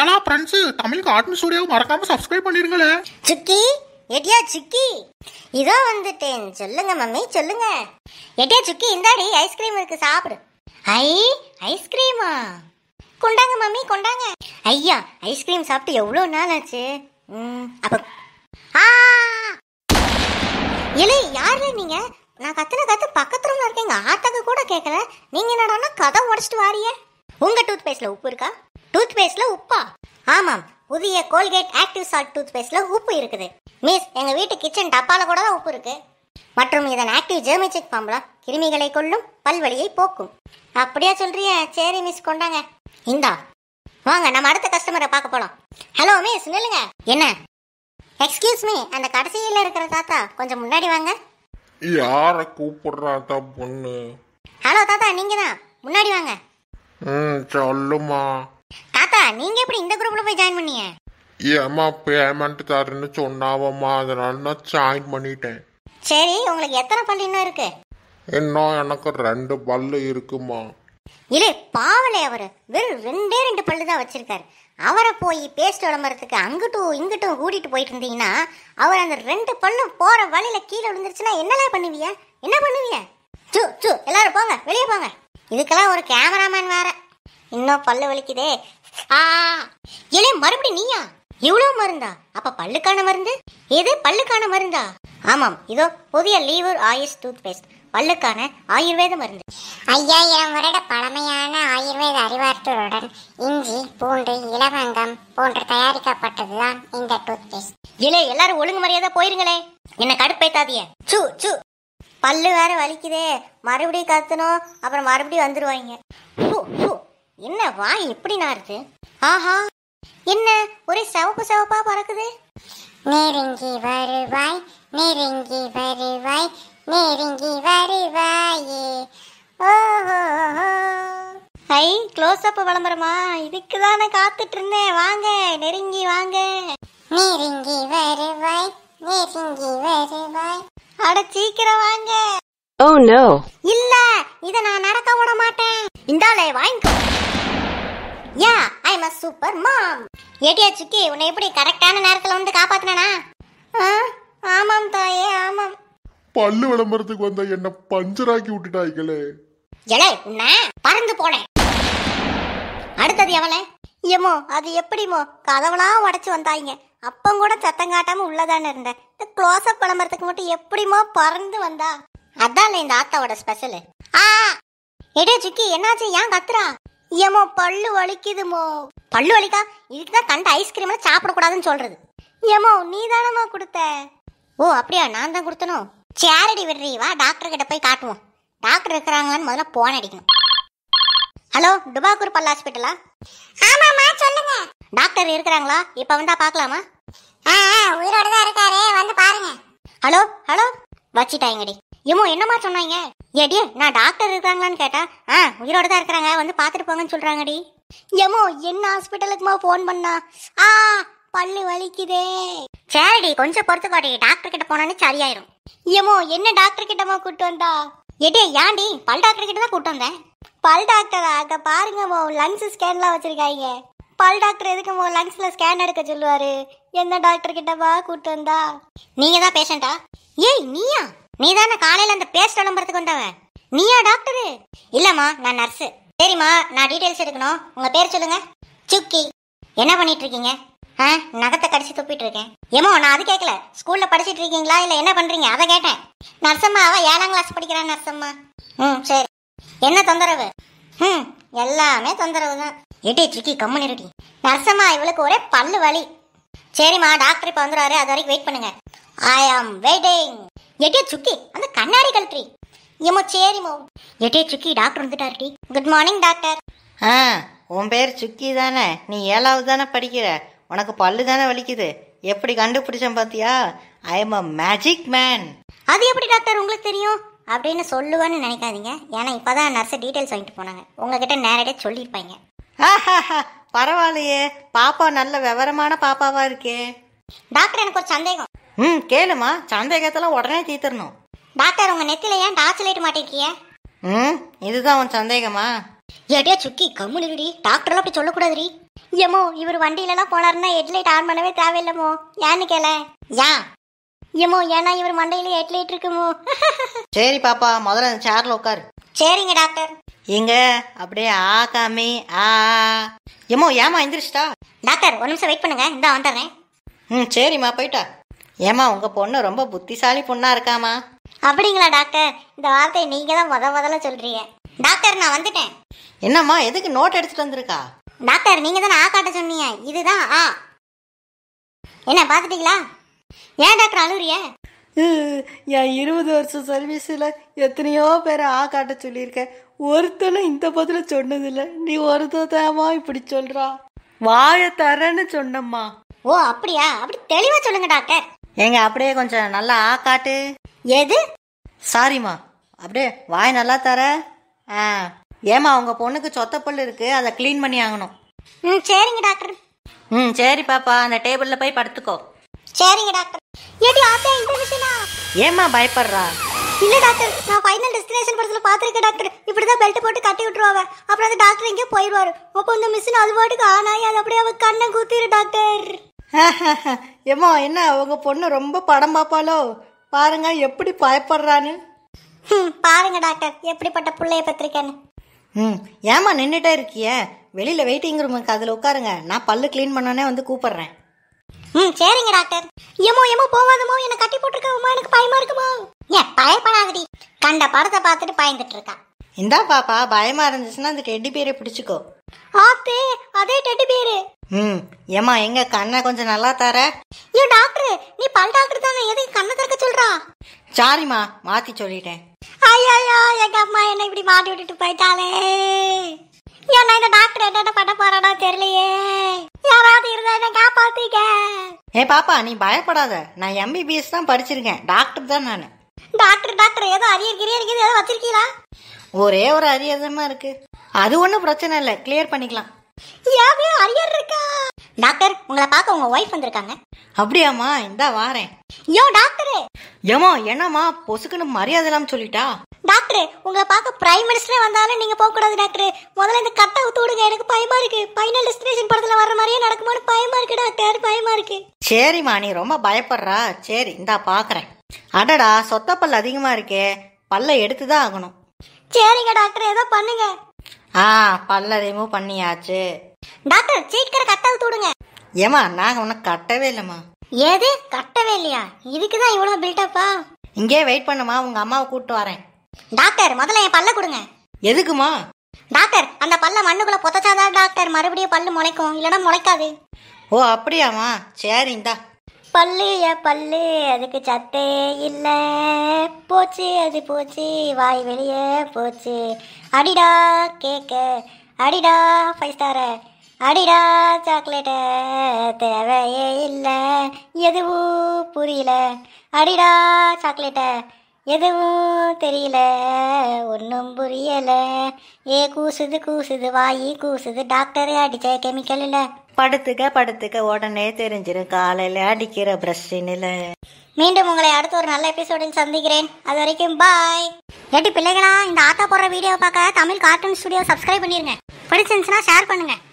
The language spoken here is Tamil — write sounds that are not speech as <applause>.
ஏனா ஃப்ரெண்ட்ஸ் தமிழ் ஆர்ட் ஸ்டுடியோ மறக்காம சப்ஸ்கிரைப் பண்ணிருங்களே சிக்கி எடியா சிக்கி இதோ வந்துட்டேன் சொல்லுங்க மம்மி சொல்லுங்க எடியா சிக்கி இந்தாடி ஐஸ்கிரீம் இருக்கு சாப்பிடு ஐ ஐஸ்கிரீமா கொண்டாங்க மம்மி கொண்டாங்க ஐயா ஐஸ்கிரீம் சாப்பிட்டு எவ்வளோ நாள் ஆச்சு அப்போ ஆ இல்லை யார் நீங்க நான் கத்துன கத்து பக்கத்துல இருக்கேன் ஆத்தக்கு கூட கேட்கல நீங்க என்னடான்னா கதை உடச்சிட்டு வாரிய உங்க டூத் பேஸ்ட்ல உப்பு இருக்கா டூத் பேஸ்ட்ல உப்பா ஆமாம் புதிய கோல்கேட் ஆக்டிவ் சால்ட் டூத் பேஸ்ட்ல உப்பு இருக்குது மிஸ் எங்க வீட்டு கிச்சன் டப்பால கூட தான் உப்பு இருக்கு மற்றும் இதன் ஆக்டிவ் ஜெர்மிச்சிக் ஃபார்முலா கிருமிகளை கொள்ளும் பல்வழியை போக்கும் அப்படியா சொல்றிய சரி மிஸ் கொண்டாங்க இந்தா வாங்க நம்ம அடுத்த கஸ்டமரை பார்க்க போலாம் ஹலோ மிஸ் நில்லுங்க என்ன எக்ஸ்கியூஸ் மீ அந்த கடைசியில் இருக்கிற தாத்தா கொஞ்சம் முன்னாடி வாங்க யாரை கூப்பிடுறாதா பொண்ணு ஹலோ தாத்தா நீங்க தான் முன்னாடி வாங்க ம் சொல்லுமா தாத்தா நீங்க எப்படி இந்த குரூப்ல போய் ஜாயின் பண்ணீங்க அம்மா பேமெண்ட் தரேன்னு சொன்னாவம்மா அதனால நான் ஜாயின் பண்ணிட்டேன் சரி உங்களுக்கு எத்தனை பல்லு இன்னும் இருக்கு இன்னும் எனக்கு ரெண்டு பல்லு இருக்குமா இல்லை பாவலே அவர் வெறும் ரெண்டே ரெண்டு பல்லு தான் வச்சிருக்காரு அவரை போய் பேஸ்ட் விளம்பரத்துக்கு அங்கிட்டும் இங்கிட்டும் கூட்டிட்டு போயிட்டு இருந்தீங்கன்னா அவர் அந்த ரெண்டு பல்லும் போற வழியில கீழே விழுந்துருச்சுன்னா என்னலாம் பண்ணுவீங்க என்ன பண்ணுவீங்க சு சு எல்லாரும் போங்க வெளியே போங்க இதுக்கெல்லாம் ஒரு கேமராமேன் வேற இன்னும் பல்லு வலிக்குதே ஆ இலே மறுபடி நீயா இவ்வளவு மருந்தா அப்ப பல்லுக்கான மருந்து எது பல்லுக்கான மருந்தா ஆமாம் இதோ புதிய லீவர் ஆயுஷ் டூத் பேஸ்ட் பல்லுக்கான ஆயுர்வேத மருந்து ஐயாயிரம் வருட பழமையான ஆயுர்வேத அறிவாற்றலுடன் இஞ்சி பூண்டு இலவங்கம் போன்று தயாரிக்கப்பட்டதுதான் இந்த டூத் பேஸ்ட் இலே எல்லாரும் ஒழுங்கு மரியாதை போயிருங்களே என்ன கடுப்பேத்தாதிய சு சு பல்லு வேற வலிக்குதே மறுபடியும் கத்தணும் அப்புறம் மறுபடியும் வந்துருவாங்க என்ன வாய் இப்படி நாறுது ஆஹா என்ன ஒரே சவப்பு சவப்பா பறக்குது நெருங்கி வருவாய் நெருங்கி வருவாய் நெருங்கி வருவாயே ஐ க்ளோஸ் அப் விளம்பரமா இதுக்கு தானே காத்துட்டு இருந்தேன் வாங்க நெருங்கி வாங்க நெருங்கி வருவாய் நெருங்கி வருவாய் அட சீக்கிரம் வாங்க ஓ oh, நோ இல்ல இத நான் நடக்க விட மாட்டேன் இந்தாலே வாங்கிக்கோ யா ஐ எம் அ சூப்பர் மாம் ஏடியா சிக்கி உன்னை எப்படி கரெக்டான நேரத்துல வந்து காப்பாத்தினா ஆமாம் தாயே ஆமாம் பல்லு விளம்பரத்துக்கு வந்த என்ன பஞ்சராக்கி விட்டுட்டாய்களே எலே நான் பறந்து போனேன் அடுத்தது எவளே ஏமோ அது எப்படிமோ கதவுலா உடைச்சு வந்தாங்க அப்பம் கூட சத்தம் காட்டாம உள்ளதானே இருந்தேன் இந்த க்ளோஸ் விளம்பரத்துக்கு மட்டும் எப்படிமோ பறந்து வந்தா அதான் இந்த ஆத்தாவோட ஸ்பெஷல் ஆ எடே சுக்கி என்னாச்சு ஏன் கத்துறா ஏமோ பல்லு வலிக்குதுமோ பல்லு வலிக்கா இதுக்கு தான் கண்ட ஐஸ்கிரீம்லாம் சாப்பிடக்கூடாதுன்னு சொல்கிறது ஏமோ நீ தானம்மா கொடுத்த ஓ அப்படியா நான் தான் கொடுத்தனும் சேரடி விடுறி வா டாக்டர் கிட்ட போய் காட்டுவோம் டாக்டர் இருக்கிறாங்களான்னு முதல்ல போன் அடிக்கணும் ஹலோ டுபாக்கூர் பல் ஹாஸ்பிட்டலா ஆமாம்மா சொல்லுங்க டாக்டர் இருக்கிறாங்களா இப்போ வந்தா பார்க்கலாமா ஆ உயிரோட தான் இருக்காரு வந்து பாருங்க ஹலோ ஹலோ வச்சுட்டாங்கடி ஏமோ என்னம்மா சொன்னாங்க ஏடி நான் டாக்டர் இருக்காங்களான்னு கேட்டா ஆ உயிரோட தான் இருக்கிறாங்க வந்து பார்த்துட்டு போங்கன்னு சொல்கிறாங்கடி ஏமோ என்ன ஹாஸ்பிட்டலுக்குமா ஃபோன் பண்ணா ஆ பல்லு வலிக்குதே சரிடி கொஞ்சம் பொறுத்துக்கோடி டாக்டர் கிட்ட போனாலும் சரியாயிரும் ஏமோ என்ன டாக்டர் கிட்டமா கூட்டு வந்தா எடே ஏன்டி பல் டாக்டர் கிட்ட தான் கூட்டு வந்தேன் பல் டாக்டரா அங்க பாருங்க மோ லங்ஸ் ஸ்கேன்லாம் வச்சிருக்காங்க பல் டாக்டர் எதுக்கு மோ லங்ஸ்ல ஸ்கேன் எடுக்க சொல்லுவாரு என்ன டாக்டர் கிட்டவா கூட்டு வந்தா நீங்க தான் பேஷண்டா ஏய் நீயா நீதான காலையில அந்த பேஸ்ட் விளம்பரத்துக்கு வந்தவன் நீயா டாக்டரு இல்லம்மா நான் நர்ஸு சரிம்மா நான் டீட்டெயில்ஸ் எடுக்கணும் உங்க பேர் சொல்லுங்க சுக்கி என்ன பண்ணிட்டு இருக்கீங்க ஆ நகத்தை கடிச்சு துப்பிட்டு இருக்கேன் ஏமோ நான் அது கேட்கல ஸ்கூல்ல படிச்சிட்டு இருக்கீங்களா இல்ல என்ன பண்றீங்க அதை கேட்டேன் நர்சம்மா அவ ஏழாம் கிளாஸ் படிக்கிறான் நர்சம்மா ம் சரி என்ன தொந்தரவு ம் எல்லாமே தொந்தரவு தான் எட்டி சிக்கி கம்முன்னு இருட்டி நர்சம்மா இவளுக்கு ஒரே பல்லு வலி சரிம்மா டாக்டர் இப்போ வந்துடுவாரு அது வரைக்கும் வெயிட் பண்ணுங்க ஐ ஆம் வெயிட்டிங் எட்டே சுக்கி அந்த கண்ணாடி கழட்டி ஏமோ சரிமோ எட்டே சுக்கி டாக்டர் வந்துட்டாருடி குட் மார்னிங் டாக்டர் ஆ உன் பேர் சுக்கி தானே நீ ஏழாவது தானே படிக்கிற உனக்கு பல்லு தானே வலிக்குது எப்படி கண்டுபிடிச்சேன் பாத்தியா I am a magic man அது எப்படி டாக்டர் உங்களுக்கு தெரியும் அப்படின்னு சொல்லுவேன்னு நினைக்காதீங்க ஏன்னா இப்போதான் தான் டீட்டெயில்ஸ் வாங்கிட்டு போனாங்க உங்ககிட்ட நேரடியாக சொல்லியிருப்பாங்க பரவாயில்லையே பாப்பா நல்ல விவரமான பாப்பாவா இருக்கே டாக்டர் எனக்கு ஒரு சந்தேகம் ம் கேளுமா சந்தேகத்தெல்லாம் உடனே தீர்த்தரணும் டாக்டர் உங்க நெத்தில ஏன் டார்ச் லைட் மாட்டிருக்கீங்க ம் இதுதான் உன் சந்தேகமா ஏடியா சுக்கி கம்முடி டாக்டர்லாம் அப்படி சொல்லக்கூடாதுடி ஏமோ இவர் வண்டியிலலாம் போனாருன்னா ஹெட்லைட் ஆன் பண்ணவே தேவையில்லமோ ஏன்னு கேள ஏன் ஏமோ ஏன்னா இவர் மண்டையில ஹெட்லைட் இருக்குமோ <laughs> சரி பாப்பா முதல்ல அந்த சேர்ல உட்காரு சரிங்க டாக்டர் எங்க அப்படியே ஆ காமி ஆ ஏமோ ஏமா எந்திரிச்சிட்டா டாக்டர் ஒரு நிமிஷம் வெயிட் பண்ணுங்க இந்த வந்துடுறேன் ம் சரிம்மா போயிட்டா ஏமா உங்க பொண்ணு ரொம்ப புத்திசாலி பொண்ணா இருக்காமா அப்படிங்களா டாக்டர் இந்த வார்த்தையை நீங்க தான் முத முதல்ல சொல்றீங்க டாக்டர் நான் வந்துட்டேன் என்னம்மா எதுக்கு நோட் எடுத்துட்டு வந்திருக்கா டாக்டர் நீங்க தானே ஆ காட்ட சொன்னீங்க இதுதான் ஆ என்ன பார்த்துட்டீங்களா ஏன் டாக்டர் அழுறிய என் இருபது வருஷம் சர்வீஸில் எத்தனையோ பேரை ஆ காட்ட சொல்லியிருக்கேன் ஒருத்தனும் இந்த பதில் சொன்னதில்லை நீ ஒருத்தமா இப்படி சொல்றா வாய தரேன்னு சொன்னம்மா ஓ அப்படியா அப்படி தெளிவாக சொல்லுங்க டாக்டர் ஏங்க அப்படியே கொஞ்சம் நல்லா ஆ காட்டு எது சாரிம்மா அப்படியே வாய் நல்லா தர ஆ ஏமா உங்க பொண்ணுக்கு சொத்தப்பல் இருக்கு அதை க்ளீன் பண்ணி ஆகணும் ம் சரிங்க டாக்டர் ம் சரி பாப்பா அந்த டேபிள்ல போய் படுத்துக்கோ சரிங்க டாக்டர் ஏடி ஆத்தா இந்த விஷயமா ஏம்மா பயப்படுறா இல்ல டாக்டர் நான் ஃபைனல் டெஸ்டினேஷன் படத்துல பாத்திருக்கேன் டாக்டர் இப்படி தான் பெல்ட் போட்டு கட்டி விட்டுருவாங்க அப்புறம் அந்த டாக்டர் எங்கேயோ போயிடுவாரு அப்போ இந்த மிஷின் அது பாட்டுக்கு ஆனாய் அது அப்படியே அவ கண்ணை குத்திரு டாக்டர் <laughs> ஏமா என்ன உங்கள் பொண்ணு ரொம்ப படம் பார்ப்பாளோ பாருங்க எப்படி பயப்படுறான்னு பாருங்க டாக்டர் எப்படிப்பட்ட பிள்ளைய பத்திரிக்கேன்னு ம் ஏமா நின்றுட்டே இருக்கிய வெளியில் வெயிட்டிங் ரூமுக்கு அதில் உட்காருங்க நான் பல்லு க்ளீன் பண்ணோன்னே வந்து கூப்பிட்றேன் ம் சரிங்க டாக்டர் ஏமோ ஏமோ போகாதமோ என்னை கட்டி போட்டிருக்கவுமா எனக்கு பயமா இருக்குமா ஏன் பயப்படாதடி கண்ட படத்தை பார்த்துட்டு பயந்துட்டு இருக்கா இந்தா பாப்பா பயமா இருந்துச்சுன்னா அந்த டெட்டி பேரை பிடிச்சிக்கோ ஆத்தே அதே டெட்டி பேரு ம் ஏமா எங்க கண்ணை கொஞ்சம் நல்லா தர ஐயோ டாக்டர் நீ பல் டாக்டர் தானே எதுக்கு கண்ணை திறக்க சொல்றா சாரிம்மா மாத்தி சொல்லிட்டேன் ஐயோ எங்க அம்மா என்ன இப்படி மாட்டி விட்டுட்டு போயிட்டாளே ஏன்னா இந்த டாக்டர் என்னென்ன பண்ண போறாடா தெரியலையே யாராவது இருந்தா என்ன காப்பாத்திக்க ஏ பாப்பா நீ பயப்படாத நான் எம்பிபிஎஸ் தான் படிச்சிருக்கேன் டாக்டர் தான் நான் டாக்டர் டாக்டர் ஏதோ அரியர் கிரியர் ஏதோ வச்சிருக்கீங்களா ஒரே ஒரு அரியதமா இருக்கு அது ஒன்றும் பிரச்சனை இல்லை கிளியர் பண்ணிக்கலாம் யாவே அரியர் இருக்கா டாக்டர் உங்களை பார்க்க உங்க ஒய்ஃப் வந்திருக்காங்க அப்படியாம்மா இந்தா வாரேன் யோ டாக்டரே ஏமா என்னம்மா பொசுக்குன்னு மரியாதை இல்லாம சொல்லிட்டா டாக்டர் உங்களை பார்க்க பிரைம் மினிஸ்டரே வந்தாலும் நீங்க போக கூடாது டாக்டர் முதல்ல இந்த கட்டை ஊத்து விடுங்க எனக்கு பயமா இருக்கு ஃபைனல் டெஸ்டினேஷன் படத்துல வர மாதிரியே நடக்குமான்னு பயமா இருக்கு டாக்டர் பயமா இருக்கு சரிம்மா நீ ரொம்ப பயப்படுறா சரி இந்தா பாக்குறேன் அடடா சொத்த பல் அதிகமா இருக்கே பல்ல எடுத்துதான் ஆகணும் சரிங்க டாக்டர் ஏதோ பண்ணுங்க ஆ பல்ல ரிமூவ் பண்ணியாச்சு டாக்டர் சீக்கிரம் கட்டவு தூடுங்க ஏமா நாங்க உனக்கு கட்டவே இல்லம்மா ஏது கட்டவே இல்லையா இதுக்கு தான் இவ்வளவு பில்டப்பா இங்கே வெயிட் பண்ணுமா உங்க அம்மாவை கூப்பிட்டு வரேன் டாக்டர் முதல்ல என் பல்ல கொடுங்க எதுக்குமா டாக்டர் அந்த பல்ல மண்ணுக்குள்ள புதைச்சாதான் டாக்டர் மறுபடியும் பல்லு முளைக்கும் இல்லைன்னா முளைக்காது ஓ அப்படியாமா சரி இந்தா பல்லையா பல்லு அதுக்கு சத்தே இல்லை போச்சு அது போச்சு வாய் வெளியே போச்சு அடிடா கேக்கு அடிடா ஃபைவ் ஸ்டாரை அடிடா சாக்லேட்டை தேவையே இல்லை எதுவும் புரியல அடிடா சாக்லேட்டை எதுவும் தெரியல ஒன்றும் புரியலை ஏ கூசுது கூசுது வாயி கூசுது டாக்டரே அடித்த கெமிக்கல் இல்லை படுத்துக்க படுத்துக்க உடனே தெரிஞ்சிடும் காலையில் அடிக்கிற பிரஷினில் மீண்டும் உங்களை அடுத்த ஒரு நல்ல எபிசோடில் சந்திக்கிறேன் அது வரைக்கும் பாய் ஏட்டி பிள்ளைகளா இந்த ஆத்தா போடுற வீடியோ பார்க்க தமிழ் கார்ட்டூன் ஸ்டுடியோ சப்ஸ்கிரைப் பண்ணிருங்க பிடிச்சிருந்துச்சுன்னா ஷேர் பண்ணுங்க